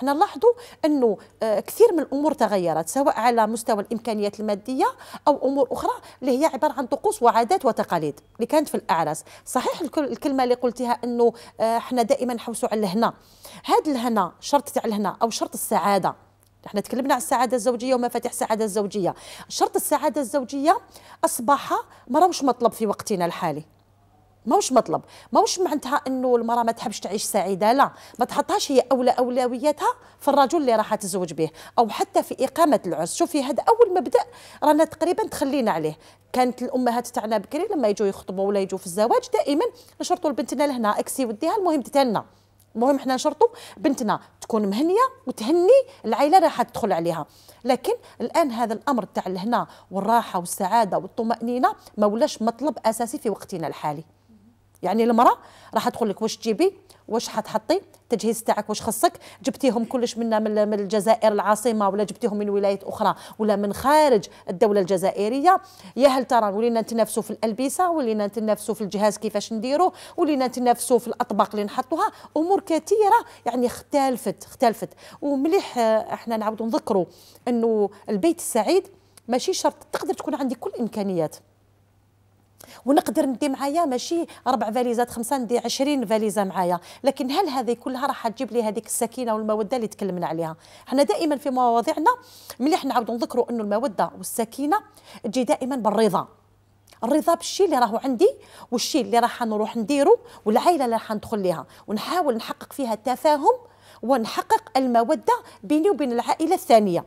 احنا لاحظوا انه آه، كثير من الامور تغيرت سواء على مستوى الامكانيات الماديه او امور اخرى اللي هي عباره عن طقوس وعادات وتقاليد اللي كانت في الاعراس صحيح الكلمه اللي قلتيها انه احنا آه، دائما نحوسوا على الهنا هذا الهنا شرط تاع الهنا او شرط السعاده احنا تكلمنا على السعاده الزوجيه ومفاتيح السعاده الزوجيه شرط السعاده الزوجيه اصبح ما مطلب في وقتنا الحالي ماهوش مطلب ماهوش معناتها انه المراه ما تحبش تعيش سعيده لا ما تحطهاش هي اولى اولوياتها في الرجل اللي راح تزوج به او حتى في اقامه العرس شوفي هذا اول مبدا رانا تقريبا تخلينا عليه كانت الامهات تاعنا بكري لما يجوا يخطبوا ولا يجوا في الزواج دائما نشرطوا لبنتنا لهنا اكسي وديها المهم تتهنى المهم حنا نشرطوا بنتنا تكون مهنيه وتهني العائله راح تدخل عليها لكن الان هذا الامر تاع الهنا والراحه والسعاده والطمانينه ما ولاش مطلب اساسي في وقتنا الحالي يعني المراه راح تقول لك واش تجيبي واش حتحطي التجهيز تاعك واش خصك جبتيهم كلش منا من الجزائر العاصمه ولا جبتيهم من ولايات اخرى ولا من خارج الدوله الجزائريه يا هل ترى ولينا نتنافسوا في الالبسه ولينا نتنافسوا في الجهاز كيفاش نديرو ولينا نتنافسوا في الاطباق اللي نحطوها امور كثيره يعني اختلفت اختلفت ومليح آه، احنا نعاودوا نذكروا انه البيت السعيد ماشي شرط تقدر تكون عندي كل الامكانيات ونقدر ندي معايا ماشي اربع فاليزات خمسه ندي 20 فاليزه معايا لكن هل هذه كلها راح تجيب لي هذيك السكينه والموده اللي تكلمنا عليها حنا دائما في مواضيعنا ملي نعاودوا نذكروا انه الموده والسكينه تجي دائما بالرضا الرضا بالشيء اللي راهو عندي والشيء اللي راح نروح نديره والعائله اللي راح ندخل ليها ونحاول نحقق فيها التفاهم ونحقق الموده بيني وبين العائله الثانيه